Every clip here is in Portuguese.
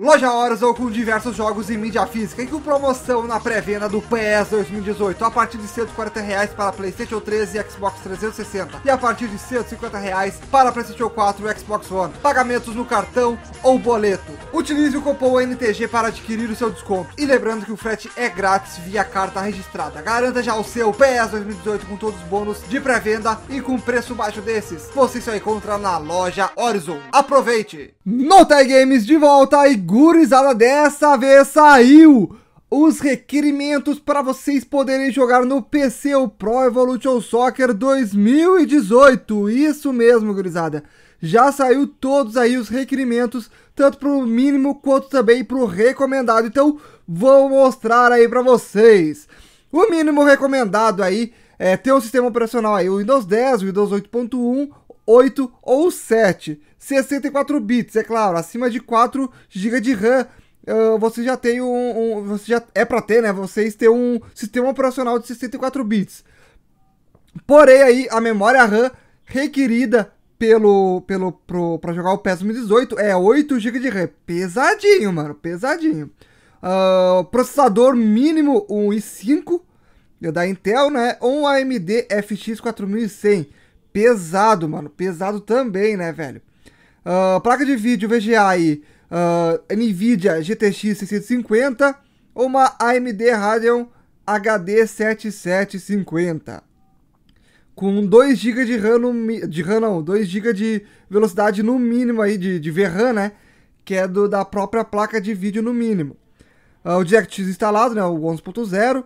Loja Horus ou com diversos jogos em mídia física e com promoção na pré-venda do PS 2018 a partir de 140 reais para Playstation 13 e Xbox 360 e a partir de 150 reais para Playstation 4 e Xbox One. Pagamentos no cartão ou boleto. Utilize o cupom NTG para adquirir o seu desconto. E lembrando que o frete é grátis via carta registrada. Garanta já o seu PS 2018 com todos os bônus de pré-venda e com preço baixo desses. Você só encontra na loja Horizon. Aproveite! Nota Games de volta e gurizada, dessa vez saiu os requerimentos para vocês poderem jogar no PC o Pro Evolution Soccer 2018. Isso mesmo, gurizada. Já saiu todos aí os requerimentos, tanto para o mínimo quanto também para o recomendado. Então, vou mostrar aí para vocês. O mínimo recomendado aí é ter um sistema operacional aí, o Windows 10, o Windows 8.1, 8 ou 7. 64 bits, é claro, acima de 4 GB de RAM, uh, você já tem um, um, você já é para ter, né? Vocês ter um sistema operacional de 64 bits. Porém aí a memória RAM requerida pelo pelo para jogar o PES 2018 é 8 GB de RAM. Pesadinho, mano, pesadinho. Uh, processador mínimo um i5 da Intel, né? Ou um AMD FX 4100. Pesado, mano. Pesado também, né, velho? Uh, placa de vídeo VGA aí. Uh, NVIDIA GTX 650 ou uma AMD Radeon HD 7750 com 2 GB de RAM, no, de RAM não, 2 GB de velocidade no mínimo aí de, de VRAM, né? Que é do, da própria placa de vídeo no mínimo. Uh, o DirectX instalado, né? O 11.0.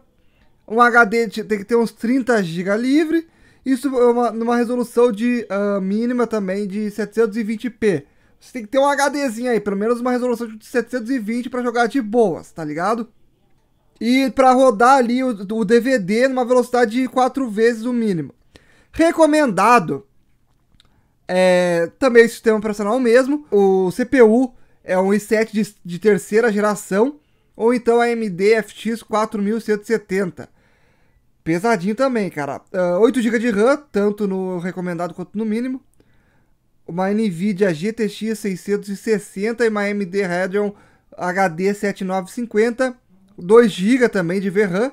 Um HD tem que ter uns 30 GB livre. Isso é uma, numa resolução de uh, mínima também de 720p. Você tem que ter um HDzinho aí, pelo menos uma resolução de 720 para jogar de boas, tá ligado? E para rodar ali o, o DVD numa velocidade de 4 vezes o mínimo. Recomendado é, também sistema operacional mesmo. O CPU é um i7 de, de terceira geração, ou então a AMD FX 4170. Pesadinho também, cara. Uh, 8 GB de RAM, tanto no recomendado quanto no mínimo. Uma NVIDIA GTX 660 e uma AMD Radeon HD 7950. 2 GB também de VRAM.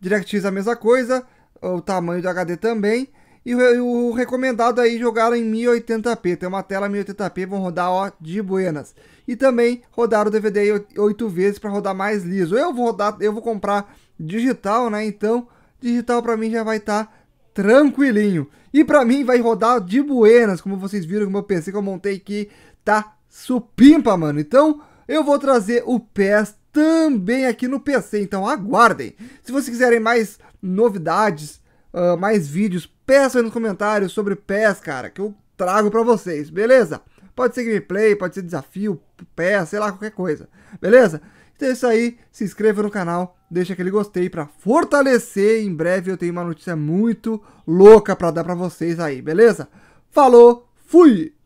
DirectX a mesma coisa. Ah, o tamanho do HD também. E o, recomendado aí jogaram em 1080p. Tem uma tela 1080p, vão rodar ó, de buenas. E também rodaram o DVD 8 vezes para rodar mais liso. Eu vou rodar, eu vou comprar digital, né? Então digital para mim já vai estar tá tranquilinho. E para mim vai rodar de buenas, como vocês viram que meu PC que eu montei aqui tá supimpa, mano. Então, eu vou trazer o PES também aqui no PC, então aguardem. Se vocês quiserem mais novidades, uh, mais vídeos, peçam aí nos comentários sobre PES, cara, que eu trago para vocês, beleza? Pode ser gameplay, pode ser desafio, PES, sei lá, qualquer coisa, beleza? Então é isso aí, se inscreva no canal, deixa aquele gostei para fortalecer. Em breve eu tenho uma notícia muito louca para dar para vocês aí, beleza? Falou, fui!